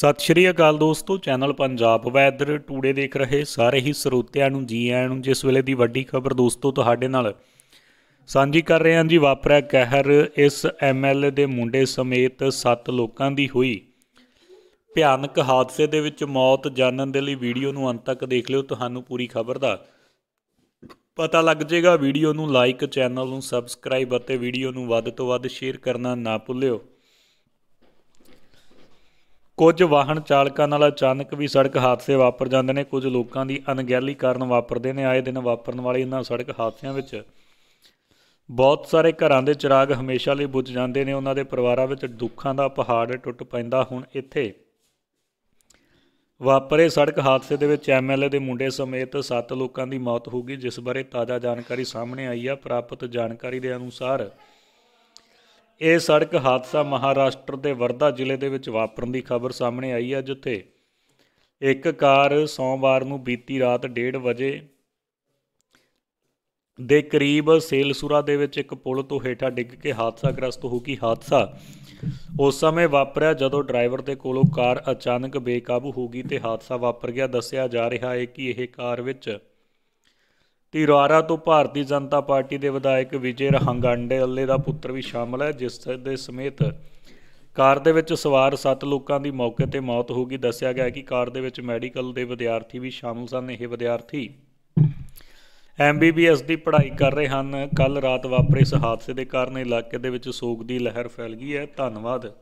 ਸਤਿ ਸ਼੍ਰੀ ਅਕਾਲ ਦੋਸਤੋ channel Punjab weather today ਦੇਖ ਰਹੇ ਸਾਰੇ ਹੀ ਸਰੋਤਿਆਂ ਨੂੰ ਜੀ ਆਇਆਂ ਨੂੰ ਜਿਸ ਵੇਲੇ ਦੀ ਵੱਡੀ ਖਬਰ ਦੋਸਤੋ ਤੁਹਾਡੇ ਨਾਲ ਸਾਂਝੀ ਕਰ ਰਹੇ ਹਾਂ ਜੀ ਵਾਪਰਿਆ ਕਹਿਰ ਇਸ ਐਮਐਲਏ ਦੇ ਮੁੰਡੇ ਸਮੇਤ 7 ਲੋਕਾਂ ਦੀ ਹੋਈ ਭਿਆਨਕ ਹਾਦਸੇ ਦੇ ਵਿੱਚ ਮੌਤ ਜਾਣਨ ਦੇ ਲਈ ਵੀਡੀਓ ਨੂੰ ਅੰਤ ਤੱਕ ਦੇਖ ਲਿਓ ਤੁਹਾਨੂੰ ਪੂਰੀ ਖਬਰ ਦਾ ਪਤਾ ਲੱਗ ਜਾਏਗਾ ਵੀਡੀਓ ਨੂੰ ਲਾਈਕ ਚੈਨਲ ਨੂੰ ਸਬਸਕ੍ਰਾਈਬ ਅਤੇ ਵੀਡੀਓ ਨੂੰ ਵੱਧ ਤੋਂ ਵੱਧ ਸ਼ੇਅਰ ਕਰਨਾ ਨਾ ਭੁੱਲਿਓ ਕੁਝ ਵਾਹਨ ਚਾਲਕਾਂ ਨਾਲ ਅਚਾਨਕ ਵੀ ਸੜਕ ਹਾਦਸੇ ਵਾਪਰ ਜਾਂਦੇ ਨੇ ਕੁਝ ਲੋਕਾਂ ਦੀ ਅਣਗਹਿਲੀ ਕਾਰਨ ਵਾਪਰਦੇ ਨੇ ਆਏ ਦਿਨ ਵਾਪਰਨ ਵਾਲੇ ਇਹਨਾਂ ਸੜਕ ਹਾਦਸਿਆਂ ਵਿੱਚ ਬਹੁਤ ਸਾਰੇ ਘਰਾਂ ਦੇ ਚਿਰਾਗ ਹਮੇਸ਼ਾ ਲਈ ਬੁੱਝ ਜਾਂਦੇ ਨੇ ਉਹਨਾਂ ਦੇ ਪਰਿਵਾਰਾਂ ਵਿੱਚ ਦੁੱਖਾਂ ਦਾ ਪਹਾੜ ਟੁੱਟ ਪੈਂਦਾ ਹੁਣ ਇੱਥੇ ਵਾਪਰੇ ਸੜਕ ਹਾਦਸੇ ਦੇ ਵਿੱਚ ਐਮਐਲਏ ਦੇ ਮੁੰਡੇ ਸਮੇਤ 7 ਲੋਕਾਂ ਦੀ ਮੌਤ ਹੋ ਗਈ ਜਿਸ ਬਾਰੇ ਤਾਜ਼ਾ ਜਾਣਕਾਰੀ ਸਾਹਮਣੇ ਆਈ ਆ ਪ੍ਰਾਪਤ ਜਾਣਕਾਰੀ ਦੇ ਅਨੁਸਾਰ ਇਹ ਸੜਕ ਹਾਦਸਾ ਮਹਾਰਾਸ਼ਟਰ ਦੇ ਵਰਧਾ ਜ਼ਿਲ੍ਹੇ ਦੇ ਵਿੱਚ ਵਾਪਰਨ ਦੀ ਖਬਰ ਸਾਹਮਣੇ ਆਈ ਹੈ ਜਿੱਥੇ ਇੱਕ ਕਾਰ ਸੋਮਵਾਰ ਨੂੰ ਬੀਤੀ ਰਾਤ 1:30 ਵਜੇ ਦੇ ਕਰੀਬ ਸੇਲਸੂਰਾ ਦੇ ਵਿੱਚ ਇੱਕ ਪੁਲ ਤੋਂ ਹੇਠਾਂ ਡਿੱਗ ਕੇ ਹਾਦਸਾਗ੍ਰਸਤ ਹੋ ਗਈ ਹਾਦਸਾ ਉਸ ਸਮੇਂ ਵਾਪਰਿਆ ਜਦੋਂ ਡਰਾਈਵਰ ਦੇ ਕੋਲੋਂ ਕਾਰ ਅਚਾਨਕ ਬੇਕਾਬੂ ਹੋ ਗਈ ਤੇ ਹਾਦਸਾ ਵਾਪਰ ਗਿਆ ਦੱਸਿਆ ਜਾ ਰਿਹਾ ਹੈ ਕਿ ਇਹ ਕਾਰ ਵਿੱਚ ਤਿਰਾਰਾ ਤੋਂ ਭਾਰਤੀ ਜਨਤਾ ਪਾਰਟੀ ਦੇ ਵਿਧਾਇਕ ਵਿਜੇ ਰਹੰਗਾਂਡੇ ਅੱਲੇ ਦਾ ਪੁੱਤਰ ਵੀ ਸ਼ਾਮਲ ਹੈ ਜਿਸ ਦੇ ਸਮੇਤ ਕਾਰ ਦੇ ਵਿੱਚ ਸਵਾਰ 7 ਲੋਕਾਂ ਦੀ ਮੌਕੇ ਤੇ ਮੌਤ ਹੋ ਗਈ ਦੱਸਿਆ ਗਿਆ ਕਿ ਕਾਰ ਦੇ ਵਿੱਚ ਮੈਡੀਕਲ ਦੇ ਵਿਦਿਆਰਥੀ ਵੀ ਸ਼ਾਮਲ ਸਨ ਇਹ ਵਿਦਿਆਰਥੀ ਐਮਬੀਬੀਐਸ ਦੀ ਪੜ੍ਹਾਈ ਕਰ ਰਹੇ ਹਨ ਕੱਲ ਰਾਤ ਵਾਪਰੇ ਇਸ ਹਾਦਸੇ ਦੇ ਕਾਰਨ ਇਲਾਕੇ ਦੇ ਵਿੱਚ ਸੋਗ ਦੀ ਲਹਿਰ ਫੈਲ ਗਈ ਹੈ ਧੰਨਵਾਦ